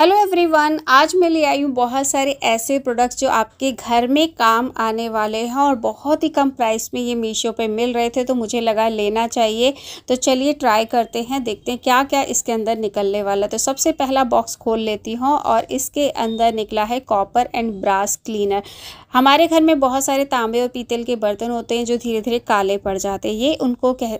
hello everyone आज मैं ले आई हूँ बहुत सारे ऐसे प्रोडक्ट्स जो आपके घर में काम आने वाले हैं और बहुत ही कम प्राइस में ये मीशो पे मिल रहे थे तो मुझे लगा लेना चाहिए तो चलिए ट्राई करते हैं देखते हैं क्या क्या इसके अंदर निकलने वाला तो सबसे पहला बॉक्स खोल लेती हूँ और इसके अंदर निकला है कॉपर एंड ब्रास क्लीनर हमारे घर में बहुत सारे तांबे और पीतल के बर्तन होते हैं जो धीरे धीरे काले पड़ जाते हैं ये उनको कह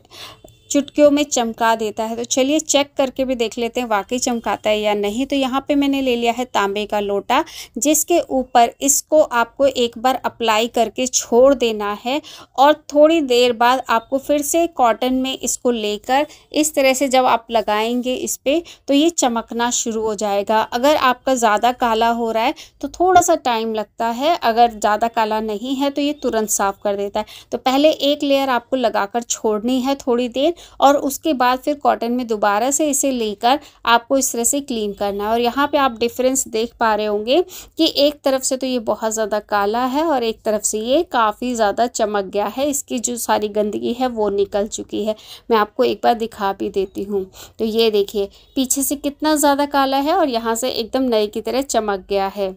चुटकियों में चमका देता है तो चलिए चेक करके भी देख लेते हैं वाकई चमकाता है या नहीं तो यहाँ पे मैंने ले लिया है तांबे का लोटा जिसके ऊपर इसको आपको एक बार अप्लाई करके छोड़ देना है और थोड़ी देर बाद आपको फिर से कॉटन में इसको लेकर इस तरह से जब आप लगाएंगे इस पर तो ये चमकना शुरू हो जाएगा अगर आपका ज़्यादा काला हो रहा है तो थोड़ा सा टाइम लगता है अगर ज़्यादा काला नहीं है तो ये तुरंत साफ़ कर देता है तो पहले एक लेयर आपको लगा छोड़नी है थोड़ी देर और उसके बाद फिर कॉटन में दोबारा से इसे लेकर आपको इस तरह से क्लीन करना है और यहाँ पे आप डिफरेंस देख पा रहे होंगे कि एक तरफ से तो ये बहुत ज़्यादा काला है और एक तरफ से ये काफ़ी ज़्यादा चमक गया है इसकी जो सारी गंदगी है वो निकल चुकी है मैं आपको एक बार दिखा भी देती हूँ तो ये देखिए पीछे से कितना ज़्यादा काला है और यहाँ से एकदम नए की तरह चमक गया है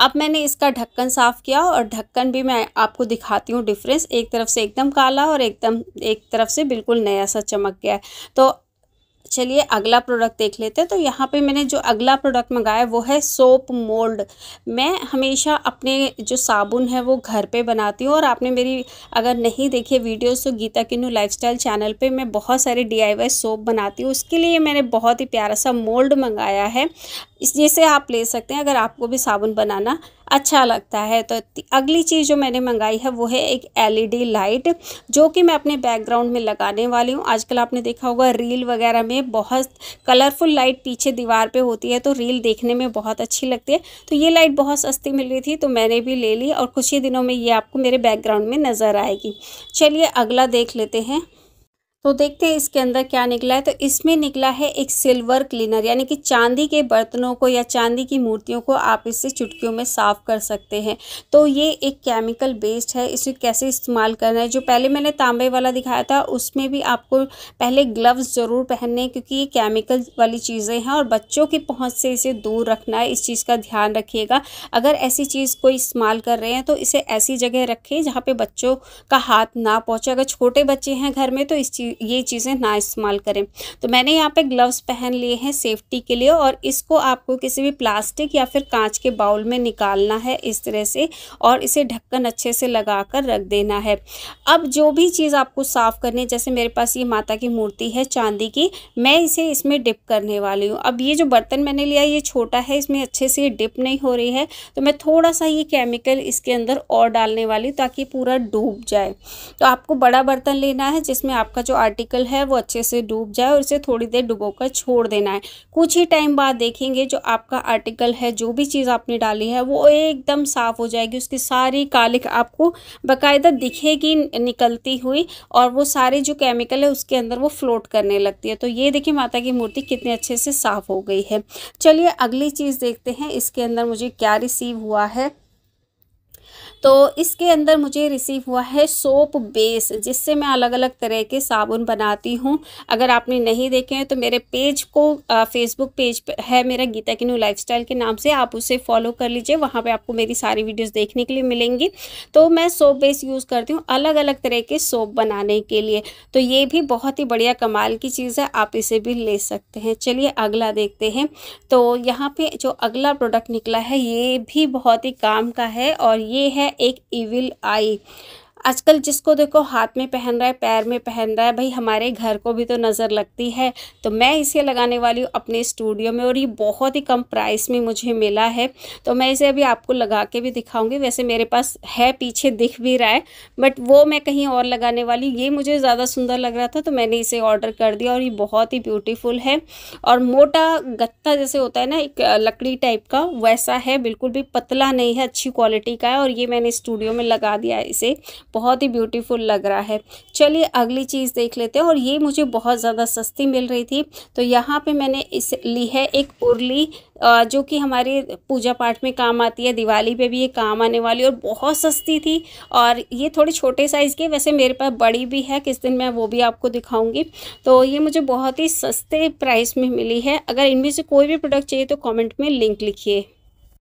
अब मैंने इसका ढक्कन साफ़ किया और ढक्कन भी मैं आपको दिखाती हूँ डिफरेंस एक तरफ से एकदम काला और एकदम एक तरफ से बिल्कुल नया सा चमक गया है तो चलिए अगला प्रोडक्ट देख लेते हैं तो यहाँ पे मैंने जो अगला प्रोडक्ट मंगाया वो है सोप मोल्ड मैं हमेशा अपने जो साबुन है वो घर पे बनाती हूँ और आपने मेरी अगर नहीं देखी वीडियोस तो गीता किन्नू लाइफस्टाइल चैनल पे मैं बहुत सारे डी सोप बनाती हूँ उसके लिए मैंने बहुत ही प्यारा सा मोल्ड मंगाया है इस जैसे आप ले सकते हैं अगर आपको भी साबुन बनाना अच्छा लगता है तो अगली चीज़ जो मैंने मंगाई है वो है एक एलईडी लाइट e जो कि मैं अपने बैकग्राउंड में लगाने वाली हूँ आजकल आपने देखा होगा रील वगैरह में बहुत कलरफुल लाइट पीछे दीवार पर होती है तो रील देखने में बहुत अच्छी लगती है तो ये लाइट बहुत सस्ती मिल रही थी तो मैंने भी ले ली और कुछ ही दिनों में ये आपको मेरे बैकग्राउंड में नज़र आएगी चलिए अगला देख लेते हैं तो देखते हैं इसके अंदर क्या निकला है तो इसमें निकला है एक सिल्वर क्लीनर यानी कि चांदी के बर्तनों को या चांदी की मूर्तियों को आप इससे चुटकियों में साफ़ कर सकते हैं तो ये एक केमिकल बेस्ड है इसे कैसे इस्तेमाल करना है जो पहले मैंने तांबे वाला दिखाया था उसमें भी आपको पहले ग्लव्स ज़रूर पहनने क्योंकि ये केमिकल वाली चीज़ें हैं और बच्चों की पहुँच से इसे दूर रखना है इस चीज़ का ध्यान रखिएगा अगर ऐसी चीज़ को इस्तेमाल कर रहे हैं तो इसे ऐसी जगह रखें जहाँ पर बच्चों का हाथ ना पहुँचे अगर छोटे बच्चे हैं घर में तो इस चीज़ ये चीज़ें ना इस्तेमाल करें तो मैंने यहाँ पे ग्लव्स पहन लिए हैं सेफ्टी के लिए और इसको आपको किसी भी प्लास्टिक या फिर कांच के बाउल में निकालना है इस तरह से और इसे ढक्कन अच्छे से लगा कर रख देना है अब जो भी चीज़ आपको साफ़ करनी है जैसे मेरे पास ये माता की मूर्ति है चांदी की मैं इसे इसमें डिप करने वाली हूँ अब ये जो बर्तन मैंने लिया ये छोटा है इसमें अच्छे से डिप नहीं हो रही है तो मैं थोड़ा सा ये केमिकल इसके अंदर और डालने वाली ताकि पूरा डूब जाए तो आपको बड़ा बर्तन लेना है जिसमें आपका जो आर्टिकल है वो अच्छे से डूब जाए और इसे थोड़ी देर डुबो कर छोड़ देना है कुछ ही टाइम बाद देखेंगे जो आपका आर्टिकल है जो भी चीज़ आपने डाली है वो एकदम साफ़ हो जाएगी उसकी सारी कालिक आपको बाकायदा दिखेगी निकलती हुई और वो सारे जो केमिकल है उसके अंदर वो फ्लोट करने लगती है तो ये देखिए माता की मूर्ति कितने अच्छे से साफ़ हो गई है चलिए अगली चीज़ देखते हैं इसके अंदर मुझे क्या रिसीव हुआ है तो इसके अंदर मुझे रिसीव हुआ है सोप बेस जिससे मैं अलग अलग तरह के साबुन बनाती हूँ अगर आपने नहीं देखे हैं तो मेरे पेज को फेसबुक पेज पे है मेरा गीता किनू लाइफस्टाइल के नाम से आप उसे फॉलो कर लीजिए वहाँ पे आपको मेरी सारी वीडियोस देखने के लिए मिलेंगी तो मैं सोप बेस यूज़ करती हूँ अलग अलग तरह के सोप बनाने के लिए तो ये भी बहुत ही बढ़िया कमाल की चीज़ है आप इसे भी ले सकते हैं चलिए अगला देखते हैं तो यहाँ पर जो अगला प्रोडक्ट निकला है ये भी बहुत ही काम का है और ये है एक इविल आई आजकल जिसको देखो हाथ में पहन रहा है पैर में पहन रहा है भाई हमारे घर को भी तो नज़र लगती है तो मैं इसे लगाने वाली हूँ अपने स्टूडियो में और ये बहुत ही कम प्राइस में मुझे मिला है तो मैं इसे अभी आपको लगा के भी दिखाऊंगी वैसे मेरे पास है पीछे दिख भी रहा है बट वो मैं कहीं और लगाने वाली ये मुझे ज़्यादा सुंदर लग रहा था तो मैंने इसे ऑर्डर कर दिया और ये बहुत ही ब्यूटीफुल है और मोटा गत्ता जैसे होता है ना एक लकड़ी टाइप का वैसा है बिल्कुल भी पतला नहीं है अच्छी क्वालिटी का है और ये मैंने स्टूडियो में लगा दिया इसे बहुत ही ब्यूटीफुल लग रहा है चलिए अगली चीज़ देख लेते हैं और ये मुझे बहुत ज़्यादा सस्ती मिल रही थी तो यहाँ पे मैंने इस ली है एक उर्ली जो कि हमारे पूजा पाठ में काम आती है दिवाली पे भी ये काम आने वाली और बहुत सस्ती थी और ये थोड़े छोटे साइज़ के वैसे मेरे पास बड़ी भी है किस दिन मैं वो भी आपको दिखाऊंगी तो ये मुझे बहुत ही सस्ते प्राइस में मिली है अगर इनमें से कोई भी प्रोडक्ट चाहिए तो कमेंट में लिंक लिखिए